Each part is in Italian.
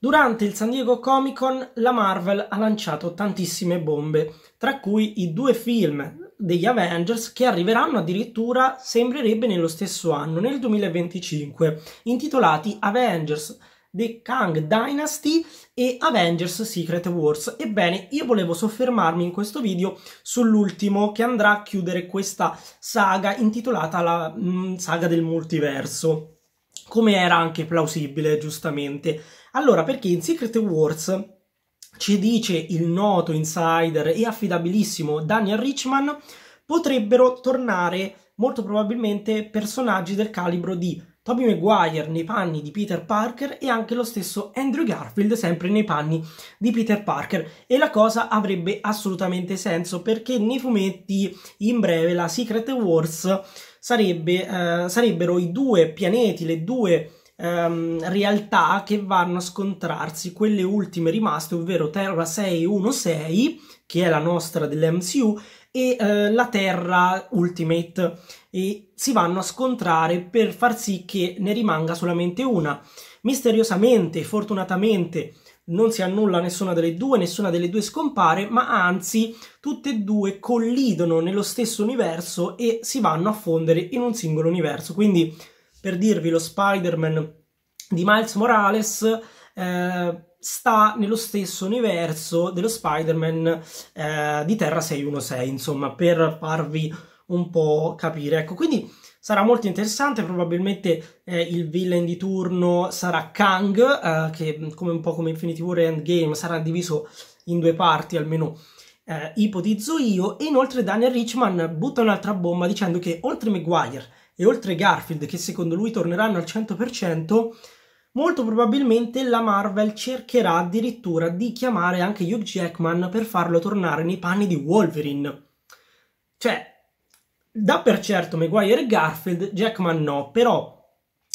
Durante il San Diego Comic Con la Marvel ha lanciato tantissime bombe, tra cui i due film degli Avengers che arriveranno addirittura, sembrerebbe, nello stesso anno, nel 2025, intitolati Avengers The Kang Dynasty e Avengers Secret Wars. Ebbene, io volevo soffermarmi in questo video sull'ultimo che andrà a chiudere questa saga intitolata la mh, mm, saga del multiverso come era anche plausibile, giustamente. Allora, perché in Secret Wars ci dice il noto insider e affidabilissimo Daniel Richman, potrebbero tornare molto probabilmente personaggi del calibro di Tobey Maguire nei panni di Peter Parker e anche lo stesso Andrew Garfield sempre nei panni di Peter Parker e la cosa avrebbe assolutamente senso perché nei fumetti in breve la Secret Wars sarebbe, eh, sarebbero i due pianeti, le due Um, realtà che vanno a scontrarsi, quelle ultime rimaste, ovvero Terra 616, che è la nostra dell'MCU, e eh, la Terra Ultimate e si vanno a scontrare per far sì che ne rimanga solamente una. Misteriosamente, fortunatamente, non si annulla nessuna delle due, nessuna delle due scompare, ma anzi tutte e due collidono nello stesso universo e si vanno a fondere in un singolo universo. Quindi, per dirvi, lo Spider-Man di Miles Morales eh, sta nello stesso universo dello Spider-Man eh, di Terra 616, insomma, per farvi un po' capire. Ecco, quindi sarà molto interessante, probabilmente eh, il villain di turno sarà Kang, eh, che come un po' come Infinity War e Endgame sarà diviso in due parti, almeno eh, ipotizzo io, e inoltre Daniel Richman butta un'altra bomba dicendo che oltre Maguire e oltre Garfield, che secondo lui torneranno al 100%, Molto probabilmente la Marvel cercherà addirittura di chiamare anche Hugh Jackman per farlo tornare nei panni di Wolverine. Cioè, da per certo Maguire e Garfield, Jackman no, però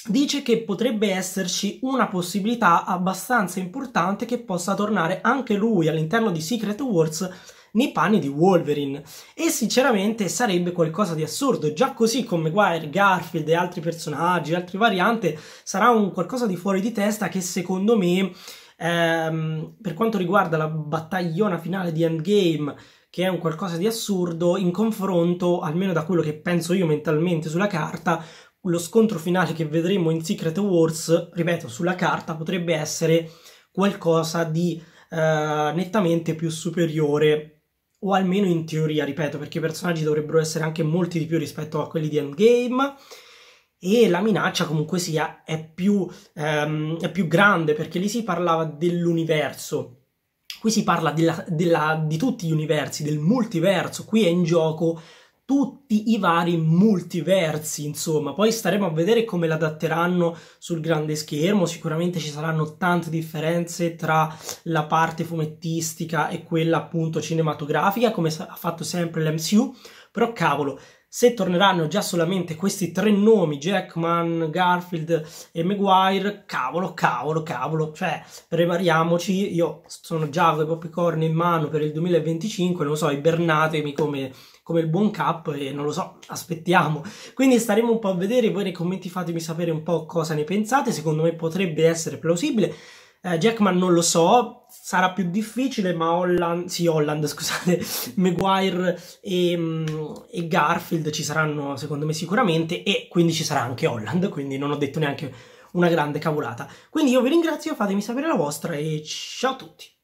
dice che potrebbe esserci una possibilità abbastanza importante che possa tornare anche lui all'interno di Secret Wars nei panni di Wolverine e sinceramente sarebbe qualcosa di assurdo, già così come Maguire, Garfield e altri personaggi, altre varianti, sarà un qualcosa di fuori di testa che secondo me ehm, per quanto riguarda la battagliona finale di Endgame che è un qualcosa di assurdo in confronto, almeno da quello che penso io mentalmente sulla carta, lo scontro finale che vedremo in Secret Wars, ripeto, sulla carta potrebbe essere qualcosa di eh, nettamente più superiore o almeno in teoria, ripeto, perché i personaggi dovrebbero essere anche molti di più rispetto a quelli di Endgame e la minaccia comunque sia è più, ehm, è più grande perché lì si parlava dell'universo. Qui si parla della, della, di tutti gli universi, del multiverso, qui è in gioco tutti i vari multiversi, insomma. Poi staremo a vedere come l'adatteranno sul grande schermo. Sicuramente ci saranno tante differenze tra la parte fumettistica e quella appunto cinematografica, come ha fatto sempre l'MCU. Però cavolo, se torneranno già solamente questi tre nomi, Jackman, Garfield e Maguire, cavolo, cavolo, cavolo, cioè prepariamoci, io sono già con i popcorn in mano per il 2025, non lo so, ibernatemi come, come il buon cap e non lo so, aspettiamo. Quindi staremo un po' a vedere, voi nei commenti fatemi sapere un po' cosa ne pensate, secondo me potrebbe essere plausibile, eh, Jackman non lo so, sarà più difficile, ma Holland, sì, Holland, scusate, Maguire e, mm, e, Garfield ci saranno secondo me sicuramente e quindi ci sarà anche Holland, quindi non ho detto neanche una grande cavolata. Quindi io vi ringrazio, fatemi sapere la vostra e ciao a tutti!